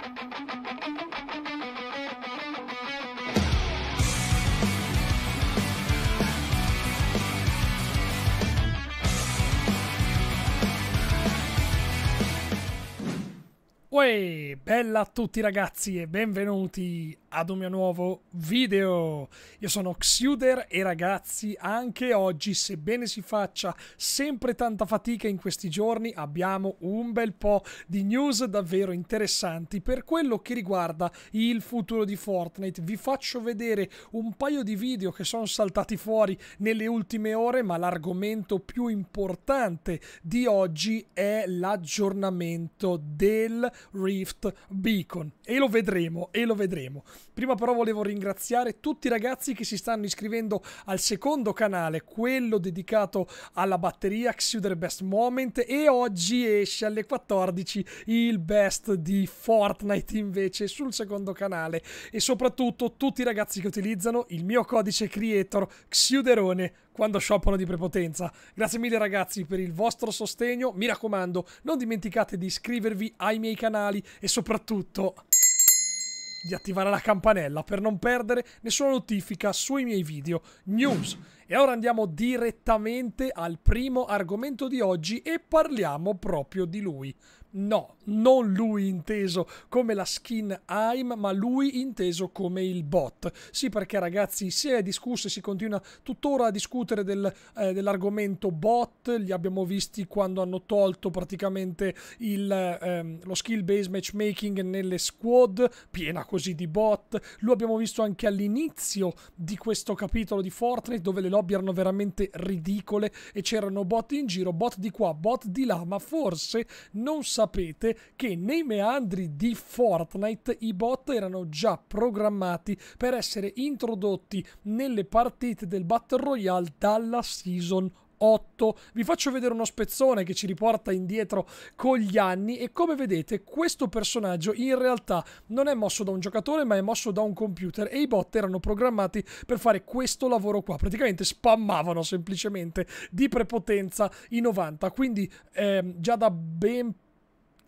thank you Oi, bella a tutti ragazzi e benvenuti ad un mio nuovo video. Io sono Xuder e ragazzi, anche oggi, sebbene si faccia sempre tanta fatica in questi giorni, abbiamo un bel po' di news davvero interessanti per quello che riguarda il futuro di Fortnite. Vi faccio vedere un paio di video che sono saltati fuori nelle ultime ore, ma l'argomento più importante di oggi è l'aggiornamento del Rift Beacon. E lo vedremo, e lo vedremo. Prima però volevo ringraziare tutti i ragazzi che si stanno iscrivendo al secondo canale, quello dedicato alla batteria Xuder Best Moment e oggi esce alle 14 il best di Fortnite invece sul secondo canale e soprattutto tutti i ragazzi che utilizzano il mio codice creator Xuderone quando shoppano di prepotenza. Grazie mille ragazzi per il vostro sostegno, mi raccomando non dimenticate di iscrivervi ai miei canali e soprattutto di attivare la campanella per non perdere nessuna notifica sui miei video news. E ora andiamo direttamente al primo argomento di oggi e parliamo proprio di lui. No, non lui inteso come la skin AIM, ma lui inteso come il bot. Sì, perché ragazzi, si è discusso e si continua tuttora a discutere del, eh, dell'argomento bot. Li abbiamo visti quando hanno tolto praticamente il, ehm, lo skill-based matchmaking nelle squad, piena così di bot. Lo abbiamo visto anche all'inizio di questo capitolo di Fortnite, dove le lobby erano veramente ridicole e c'erano bot in giro, bot di qua, bot di là, ma forse non sapete che nei meandri di Fortnite i bot erano già programmati per essere introdotti nelle partite del Battle Royale dalla Season 1. 8. Vi faccio vedere uno spezzone che ci riporta indietro con gli anni e come vedete questo personaggio in realtà non è mosso da un giocatore ma è mosso da un computer e i bot erano programmati per fare questo lavoro qua. Praticamente spammavano semplicemente di prepotenza i 90, quindi eh, già da ben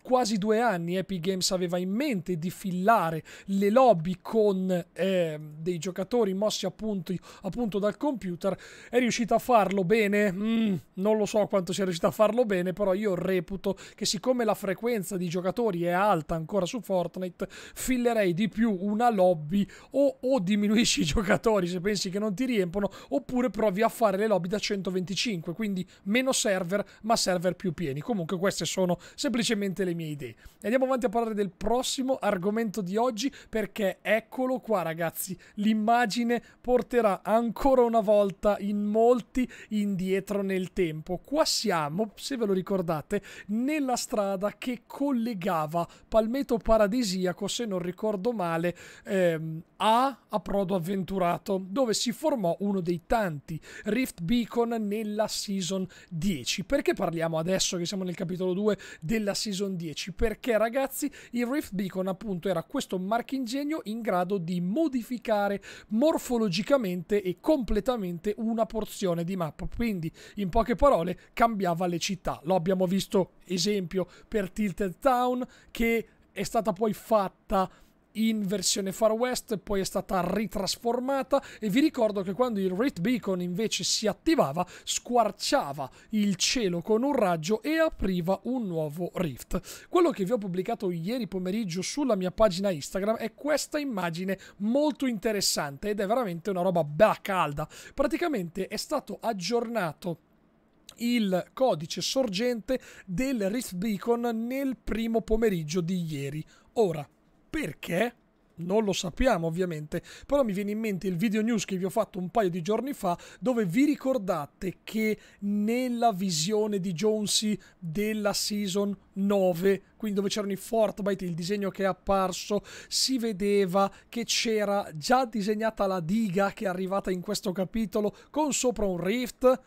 quasi due anni Epic Games aveva in mente di fillare le lobby con eh, dei giocatori mossi appunto, appunto, dal computer, è riuscita a farlo bene? Mm, non lo so quanto sia riuscita a farlo bene, però io reputo che siccome la frequenza di giocatori è alta ancora su Fortnite, fillerei di più una lobby o, o diminuisci i giocatori se pensi che non ti riempono, oppure provi a fare le lobby da 125, quindi meno server ma server più pieni. Comunque queste sono semplicemente le le mie idee. Andiamo avanti a parlare del prossimo argomento di oggi perché eccolo qua ragazzi, l'immagine porterà ancora una volta in molti indietro nel tempo. Qua siamo, se ve lo ricordate, nella strada che collegava Palmetto Paradisiaco, se non ricordo male, ehm, a Prodo Avventurato, dove si formò uno dei tanti Rift Beacon nella season 10. Perché parliamo adesso che siamo nel capitolo 2 della season 10? 10 perché ragazzi il Rift Beacon appunto era questo marchingegno in grado di modificare morfologicamente e completamente una porzione di mappa quindi in poche parole cambiava le città lo abbiamo visto esempio per Tilted Town che è stata poi fatta in versione Far West, poi è stata ritrasformata e vi ricordo che quando il Rift Beacon invece si attivava, squarciava il cielo con un raggio e apriva un nuovo rift. Quello che vi ho pubblicato ieri pomeriggio sulla mia pagina Instagram è questa immagine molto interessante ed è veramente una roba bella calda. Praticamente è stato aggiornato il codice sorgente del Rift Beacon nel primo pomeriggio di ieri. Ora, perché? Non lo sappiamo ovviamente, però mi viene in mente il video news che vi ho fatto un paio di giorni fa dove vi ricordate che nella visione di Jonesy della season 9, quindi dove c'erano i Fortnite, il disegno che è apparso, si vedeva che c'era già disegnata la diga che è arrivata in questo capitolo con sopra un rift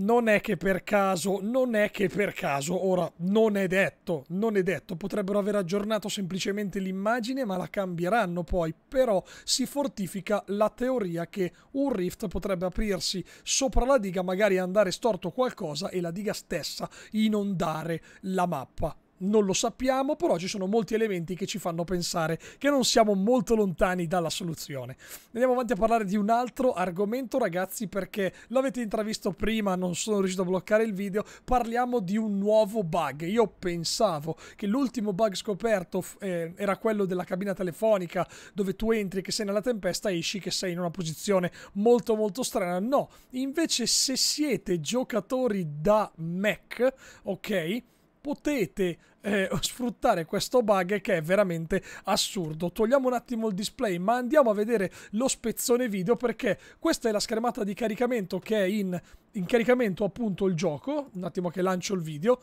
non è che per caso, non è che per caso, ora non è detto, non è detto, potrebbero aver aggiornato semplicemente l'immagine ma la cambieranno poi, però si fortifica la teoria che un rift potrebbe aprirsi sopra la diga, magari andare storto qualcosa e la diga stessa inondare la mappa non lo sappiamo, però ci sono molti elementi che ci fanno pensare che non siamo molto lontani dalla soluzione. Andiamo avanti a parlare di un altro argomento, ragazzi, perché l'avete intravisto prima, non sono riuscito a bloccare il video. Parliamo di un nuovo bug. Io pensavo che l'ultimo bug scoperto eh, era quello della cabina telefonica, dove tu entri che sei nella tempesta e esci che sei in una posizione molto molto strana. No, invece se siete giocatori da Mac, ok? potete eh, sfruttare questo bug che è veramente assurdo. Togliamo un attimo il display, ma andiamo a vedere lo spezzone video perché questa è la schermata di caricamento che è in, in caricamento appunto il gioco. Un attimo che lancio il video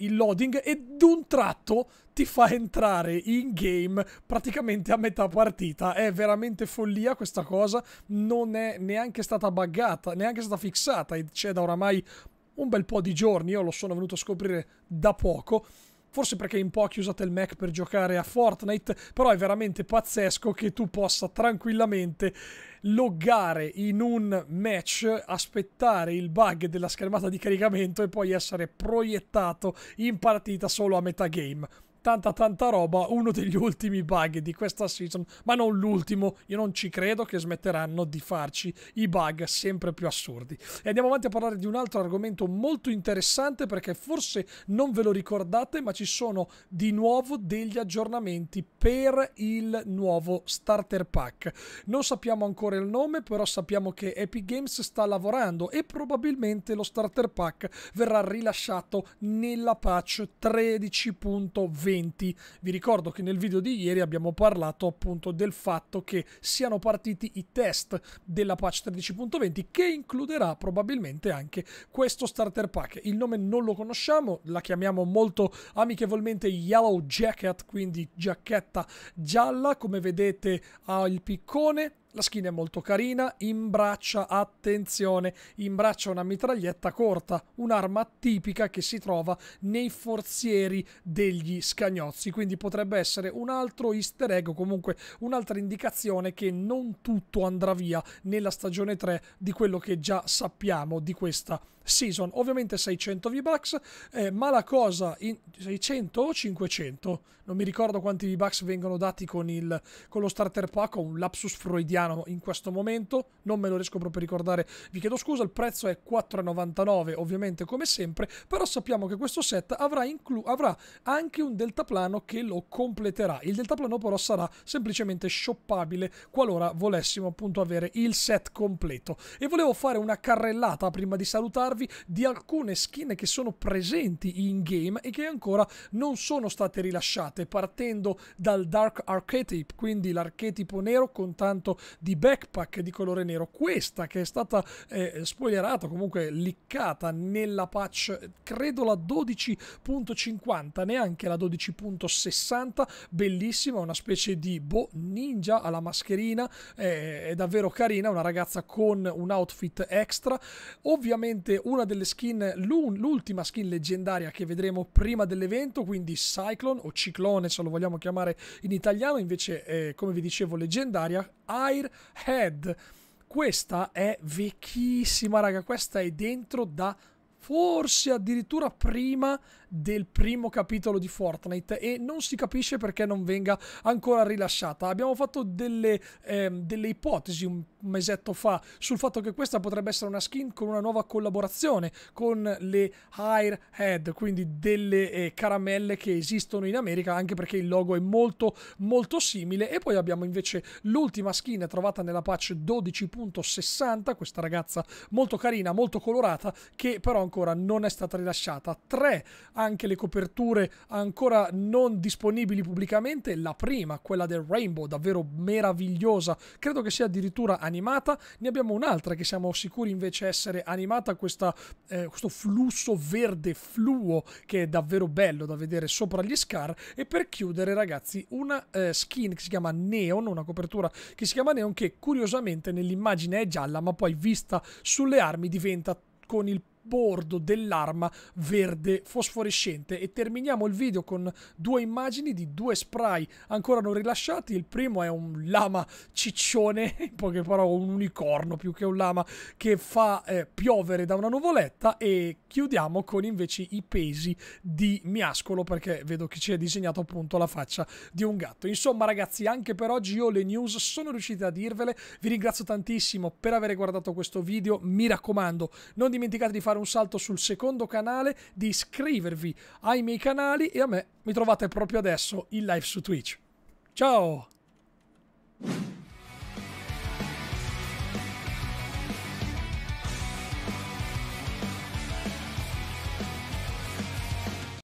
il loading e d'un tratto ti fa entrare in game praticamente a metà partita. È veramente follia questa cosa, non è neanche stata buggata, neanche stata fissata e c'è da oramai un bel po' di giorni, io lo sono venuto a scoprire da poco forse perché in pochi usate il Mac per giocare a Fortnite, però è veramente pazzesco che tu possa tranquillamente loggare in un match, aspettare il bug della schermata di caricamento e poi essere proiettato in partita solo a metà game tanta tanta roba, uno degli ultimi bug di questa season, ma non l'ultimo, io non ci credo che smetteranno di farci i bug sempre più assurdi. E andiamo avanti a parlare di un altro argomento molto interessante perché forse non ve lo ricordate, ma ci sono di nuovo degli aggiornamenti per il nuovo starter pack. Non sappiamo ancora il nome, però sappiamo che Epic Games sta lavorando e probabilmente lo starter pack verrà rilasciato nella patch 13.20 20. Vi ricordo che nel video di ieri abbiamo parlato appunto del fatto che siano partiti i test della patch 13.20 che includerà probabilmente anche questo starter pack. Il nome non lo conosciamo, la chiamiamo molto amichevolmente Yellow Jacket, quindi giacchetta gialla, come vedete ha il piccone la skin è molto carina, in braccia, attenzione, in braccia una mitraglietta corta, un'arma tipica che si trova nei forzieri degli scagnozzi, quindi potrebbe essere un altro easter egg o comunque un'altra indicazione che non tutto andrà via nella stagione 3 di quello che già sappiamo di questa season. Ovviamente 600 V-Bucks, eh, ma la cosa in 600 o 500? non mi ricordo quanti V-Bucks vengono dati con, il, con lo starter pack, ho un lapsus freudiano in questo momento, non me lo riesco proprio a ricordare, vi chiedo scusa, il prezzo è 4,99 ovviamente come sempre, però sappiamo che questo set avrà, inclu- avrà anche un deltaplano che lo completerà, il deltaplano però sarà semplicemente shoppabile qualora volessimo appunto avere il set completo. E volevo fare una carrellata prima di salutarvi di alcune skin che sono presenti in game e che ancora non sono state rilasciate parte partendo dal Dark Archetype, quindi l'archetipo nero con tanto di backpack di colore nero. Questa che è stata eh, spoilerata, comunque liccata nella patch, credo la 12.50, neanche la 12.60, bellissima, una specie di boh ninja alla mascherina, eh, è davvero carina, una ragazza con un outfit extra. Ovviamente una delle skin, l'ultima skin leggendaria che vedremo prima dell'evento, quindi Cyclone o Ciclone clone, se lo vogliamo chiamare in italiano, invece è, come vi dicevo, leggendaria, Airhead. Questa è vecchissima, raga, questa è dentro da forse addirittura prima del primo capitolo di Fortnite e non si capisce perché non venga ancora rilasciata. Abbiamo fatto delle, eh, delle ipotesi un mesetto fa sul fatto che questa potrebbe essere una skin con una nuova collaborazione con le Hire Head, quindi delle eh, caramelle che esistono in America anche perché il logo è molto molto simile e poi abbiamo invece l'ultima skin trovata nella patch 12.60, questa ragazza molto carina, molto colorata che però ancora non è stata rilasciata. Tre anche le coperture ancora non disponibili pubblicamente. La prima, quella del Rainbow, davvero meravigliosa, credo che sia addirittura animata. Ne abbiamo un'altra che siamo sicuri invece essere animata, questa, eh, questo flusso verde fluo che è davvero bello da vedere sopra gli scar. E per chiudere, ragazzi, una eh, skin che si chiama Neon, una copertura che si chiama Neon, che curiosamente nell'immagine è gialla, ma poi vista sulle armi diventa con il bordo dell'arma verde fosforescente e terminiamo il video con due immagini di due spray ancora non rilasciati. Il primo è un lama ciccione, in poche parole un unicorno più che un lama che fa eh, piovere da una nuvoletta e chiudiamo con invece i pesi di Miascolo perché vedo che ci è disegnato appunto la faccia di un gatto. Insomma ragazzi, anche per oggi io le news sono riuscite a dirvele. Vi ringrazio tantissimo per aver guardato questo video. Mi raccomando, non dimenticate di fare fare un salto sul secondo canale, di iscrivervi ai miei canali e a me mi trovate proprio adesso in live su Twitch. Ciao!